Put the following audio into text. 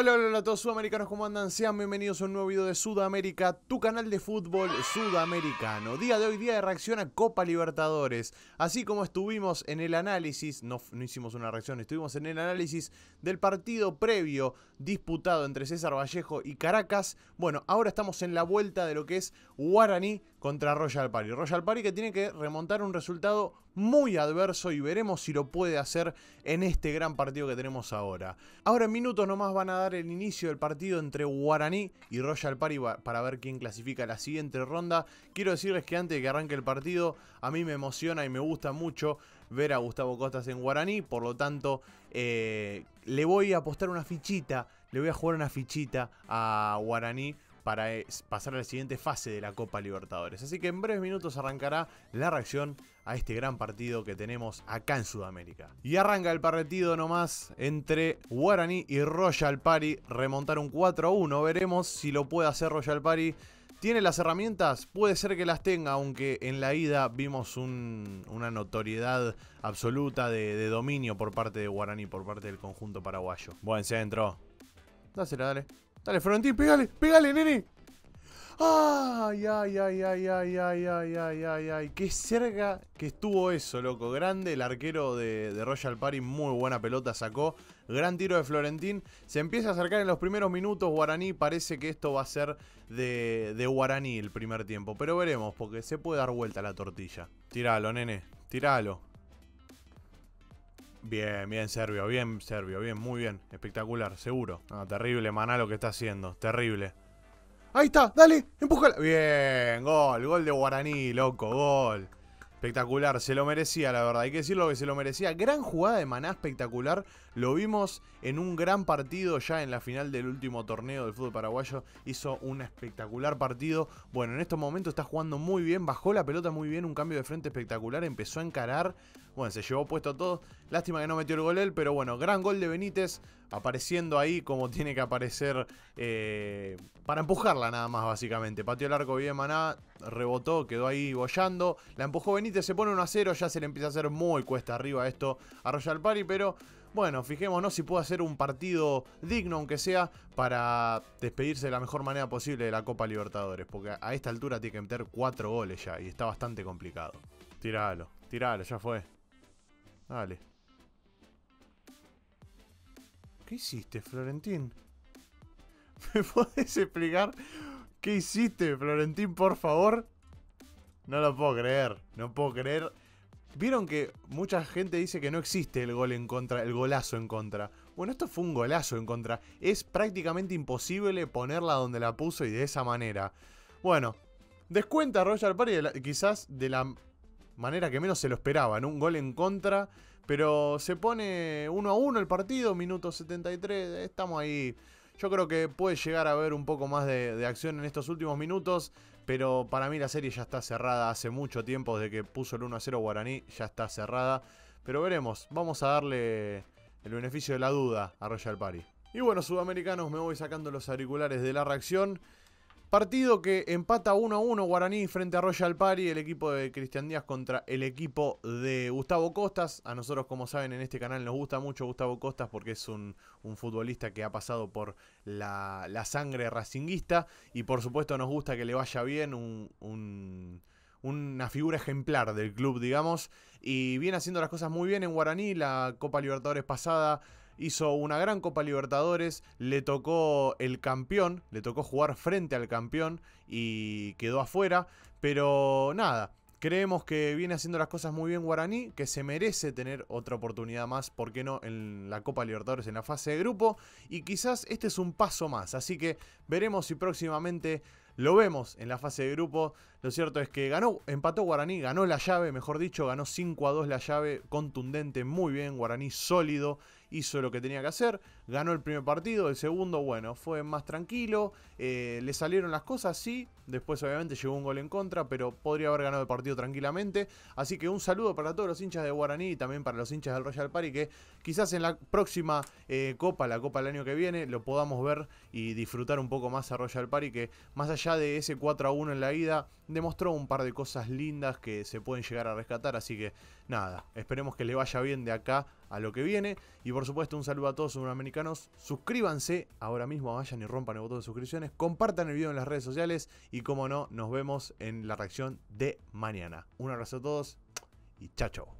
Hola, hola, a todos sudamericanos, ¿cómo andan? Sean bienvenidos a un nuevo video de Sudamérica, tu canal de fútbol sudamericano. Día de hoy, día de reacción a Copa Libertadores. Así como estuvimos en el análisis, no, no hicimos una reacción, estuvimos en el análisis del partido previo disputado entre César Vallejo y Caracas. Bueno, ahora estamos en la vuelta de lo que es Guaraní contra Royal Party. Royal Party que tiene que remontar un resultado muy adverso y veremos si lo puede hacer en este gran partido que tenemos ahora. Ahora en minutos nomás van a dar el inicio del partido entre Guaraní y Royal Party para ver quién clasifica la siguiente ronda. Quiero decirles que antes de que arranque el partido, a mí me emociona y me gusta mucho ver a Gustavo Costas en Guaraní, por lo tanto eh, le voy a apostar una fichita, le voy a jugar una fichita a Guaraní para eh, pasar a la siguiente fase de la Copa Libertadores. Así que en breves minutos arrancará la reacción a este gran partido que tenemos acá en Sudamérica. Y arranca el partido nomás entre Guaraní y Royal Pari. Remontar un 4 1. Veremos si lo puede hacer Royal Pari. ¿Tiene las herramientas? Puede ser que las tenga, aunque en la ida vimos una notoriedad absoluta de, de, dominio por parte de Guaraní, por parte del conjunto paraguayo. Buen centro. Dásela, dale. Dale, Florentín, pégale, pégale, nene. Ay, ay, ay, ay, ay, ay, ay, ay, ay, ay. Qué cerca que estuvo eso, loco. Grande, el arquero de, Royal Party, muy buena pelota sacó. Gran tiro de Florentín. Se empieza a acercar en los primeros minutos Guaraní. Parece que esto va a ser de, de Guaraní el primer tiempo. Pero veremos, porque se puede dar vuelta la tortilla. Tíralo, nene. Tíralo. Bien, bien Servio, bien Servio, bien, muy bien. Espectacular, seguro. No, terrible, Maná, lo que está haciendo. Terrible. Ahí está, dale, empújala. Bien, gol, gol de Guaraní, loco, gol. Espectacular, se lo merecía, la verdad. Hay que decirlo que se lo merecía. Gran jugada de Maná, espectacular. Lo vimos en un gran partido ya en la final del último torneo del fútbol paraguayo. Hizo un espectacular partido. Bueno, en estos momentos está jugando muy bien. Bajó la pelota muy bien, un cambio de frente espectacular. Empezó a encarar. Bueno, se llevó puesto todo. Lástima que no metió el gol él, pero bueno, gran gol de Benítez. Apareciendo ahí como tiene que aparecer eh, para empujarla nada más, básicamente. Pateó el arco bien Maná, rebotó, quedó ahí bollando. La empujó Benítez, se pone 1 a 0, ya se le empieza a hacer muy cuesta arriba esto a Royal Party, pero bueno, fijémonos si puede hacer un partido digno, aunque sea, para despedirse de la mejor manera posible de la Copa Libertadores, porque a esta altura tiene que meter 4 goles ya, y está bastante complicado. Tíralo, tiralo, ya fue. Dale. ¿Qué hiciste, Florentín? ¿Me puedes explicar qué hiciste, Florentín, por favor? No lo puedo creer, no puedo creer. Vieron que mucha gente dice que no existe el gol en contra, el golazo en contra. Bueno, esto fue un golazo en contra. Es prácticamente imposible ponerla donde la puso y de esa manera. Bueno, descuenta Roger Parry quizás de la manera que menos se lo esperaban. Un gol en contra, pero se pone 1 a 1 el partido, minuto 73. Estamos ahí yo creo que puede llegar a haber un poco más de, acción en estos últimos minutos, pero para mí la serie ya está cerrada hace mucho tiempo, desde que puso el 1 0 Guaraní, ya está cerrada. Pero veremos, vamos a darle el beneficio de la duda a Royal Party. Y bueno, sudamericanos, me voy sacando los auriculares de la reacción. Partido que empata 1 a 1 Guaraní frente a Royal Pari, el equipo de Cristian Díaz contra el equipo de Gustavo Costas. A nosotros, como saben, en este canal nos gusta mucho Gustavo Costas porque es un, un futbolista que ha pasado por la, la, sangre racinguista y por supuesto nos gusta que le vaya bien, una figura ejemplar del club, digamos. Y viene haciendo las cosas muy bien en Guaraní, la Copa Libertadores pasada hizo una gran Copa Libertadores, le tocó el campeón, le tocó jugar frente al campeón y quedó afuera, pero nada. Creemos que viene haciendo las cosas muy bien Guaraní, que se merece tener otra oportunidad más, ¿por qué no?, en la Copa Libertadores en la fase de grupo. Y quizás este es un paso más, así que veremos si próximamente lo vemos en la fase de grupo. Lo cierto es que ganó, empató Guaraní, ganó la llave, mejor dicho, ganó 5 a 2 la llave, contundente, muy bien, Guaraní sólido hizo lo que tenía que hacer, ganó el primer partido, el segundo, bueno, fue más tranquilo, eh, le salieron las cosas, sí, después obviamente llegó un gol en contra, pero podría haber ganado el partido tranquilamente, así que un saludo para todos los hinchas de Guaraní y también para los hinchas del Royal Party, que quizás en la próxima eh, Copa, la Copa del año que viene, lo podamos ver y disfrutar un poco más a Royal Party, que más allá de ese 4 a 1 en la ida, demostró un par de cosas lindas que se pueden llegar a rescatar, así que nada, esperemos que le vaya bien de acá a lo que viene. Y por supuesto, un saludo a todos los americanos. Suscríbanse ahora mismo, vayan y rompan el botón de suscripciones. Compartan el video en las redes sociales. Y como no, nos vemos en la reacción de mañana. Un abrazo a todos y chao, chao.